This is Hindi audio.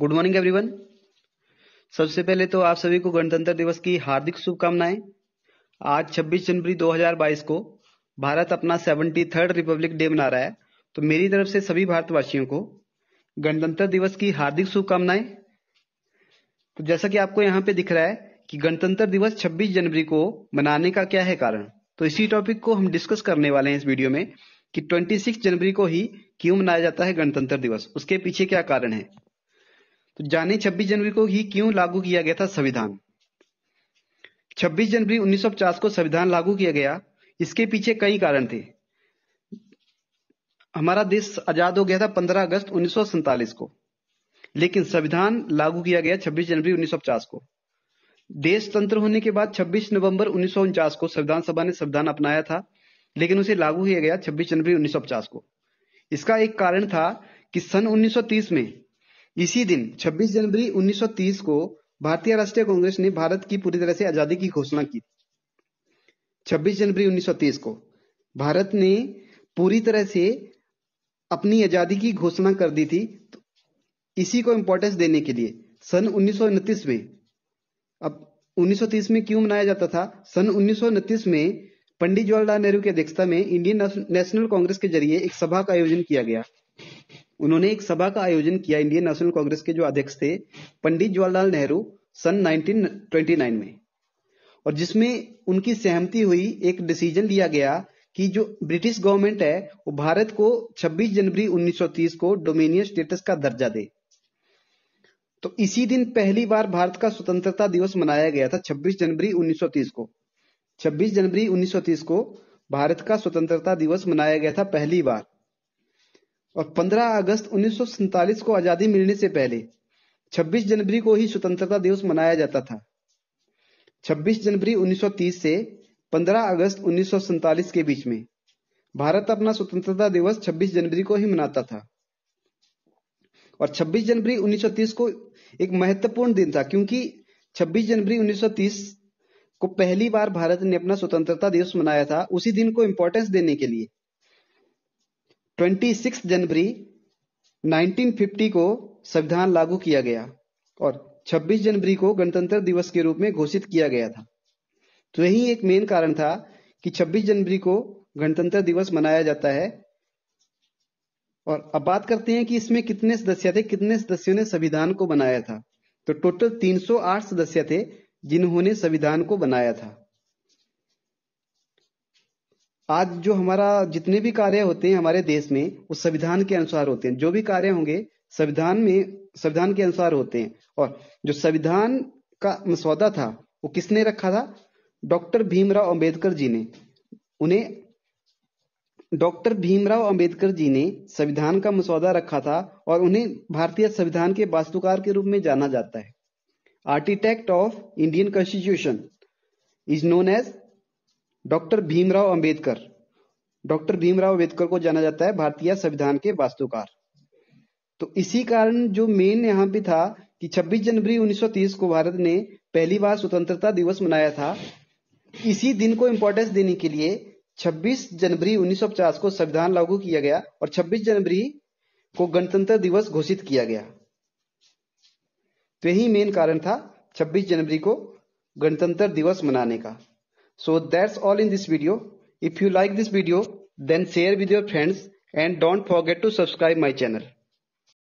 गुड मॉर्निंग एवरीवन सबसे पहले तो आप सभी को गणतंत्र दिवस की हार्दिक शुभकामनाएं आज 26 जनवरी 2022 को भारत अपना सेवेंटी थर्ड रिपब्लिक डे मना रहा है तो मेरी तरफ से सभी भारतवासियों को गणतंत्र दिवस की हार्दिक शुभकामनाएं तो जैसा कि आपको यहाँ पे दिख रहा है कि गणतंत्र दिवस 26 जनवरी को मनाने का क्या है कारण तो इसी टॉपिक को हम डिस्कस करने वाले हैं इस वीडियो में कि 26 जनवरी को ही क्यों मनाया जाता है गणतंत्र दिवस उसके पीछे क्या कारण है तो जाने 26 जनवरी को ही क्यों लागू किया गया था संविधान 26 जनवरी 1950 को संविधान लागू किया गया इसके पीछे कई कारण थे हमारा देश आजाद हो गया था 15 अगस्त उन्नीस को लेकिन संविधान लागू किया गया 26 जनवरी 1950 को देश तंत्र होने के बाद 26 नवंबर उन्नीस को संविधान सभा ने संविधान अपनाया था लेकिन उसे लागू किया गया 26 जनवरी 1950 को इसका एक कारण था कि सन 1930 में इसी दिन 26 जनवरी 1930 को भारतीय राष्ट्रीय कांग्रेस ने भारत की पूरी तरह से आजादी की घोषणा की 26 जनवरी 1930 को भारत ने पूरी तरह से अपनी आजादी की घोषणा कर दी थी तो इसी को इम्पोर्टेंस देने के लिए सन उन्नीस में अब 1930 में क्यों मनाया जाता था सन उन्नीस में पंडित जवाहरलाल नेहरू की अध्यक्षता में इंडियन नेशनल कांग्रेस के जरिए एक सभा का आयोजन किया गया उन्होंने एक सभा का आयोजन किया इंडियन नेशनल कांग्रेस के जो अध्यक्ष थे पंडित जवाहरलाल नेहरू सन 1929 में और जिसमें उनकी सहमति हुई एक डिसीजन लिया गया कि जो ब्रिटिश गवर्नमेंट है वो भारत को 26 जनवरी 1930 को डोमिनियन स्टेटस का दर्जा दे तो इसी दिन पहली बार भारत का स्वतंत्रता दिवस मनाया गया था 26 जनवरी 1930 को 26 जनवरी 1930 को भारत का स्वतंत्रता दिवस मनाया गया था पहली बार और 15 अगस्त उन्नीस को आजादी मिलने से पहले 26 जनवरी को ही स्वतंत्रता दिवस मनाया जाता था 26 जनवरी 1930 से 15 अगस्त उन्नीस के बीच में भारत अपना स्वतंत्रता दिवस 26 जनवरी को ही मनाता था और 26 जनवरी 1930 को एक महत्वपूर्ण दिन था क्योंकि 26 जनवरी 1930 को पहली बार भारत ने अपना स्वतंत्रता दिवस मनाया था उसी दिन को इंपॉर्टेंस देने के लिए 26 जनवरी 1950 को संविधान लागू किया गया और 26 जनवरी को गणतंत्र दिवस के रूप में घोषित किया गया था तो यही एक मेन कारण था कि 26 जनवरी को गणतंत्र दिवस मनाया जाता है और अब बात करते हैं कि इसमें कितने सदस्य थे कितने सदस्यों ने संविधान को बनाया था तो टोटल 308 सदस्य थे जिन्होंने संविधान को बनाया था आज जो हमारा जितने भी कार्य होते हैं हमारे देश में वो संविधान के अनुसार होते हैं जो भी कार्य होंगे संविधान में संविधान के अनुसार होते हैं और जो संविधान का मसौदा था वो किसने रखा था डॉक्टर भीमराव अंबेडकर जी ने उन्हें डॉक्टर भीमराव अंबेडकर जी ने संविधान का मसौदा रखा था और उन्हें भारतीय संविधान के वास्तुकार के रूप में जाना जाता है architect of Indian constitution is known as doctor Bhimrao Ambedkar doctor Bhimrao Ambedkar को जाना जाता है भारतीय संविधान के वास्तुकार तो इसी कारण जो मेन यहाँ पे था कि 26 जनवरी 1930 को भारत ने पहली बार स्वतंत्रता दिवस मनाया था इसी दिन को इम्पोर्टेंस देने के लिए 26 जनवरी 1950 को संविधान लागू किया गया और 26 जनवरी को गणतंत्र दिवस घोषित किया गया तो यही मेन कारण था 26 जनवरी को गणतंत्र दिवस मनाने का So that's all in this video. If you like this video, then share with your friends and don't forget to subscribe my channel.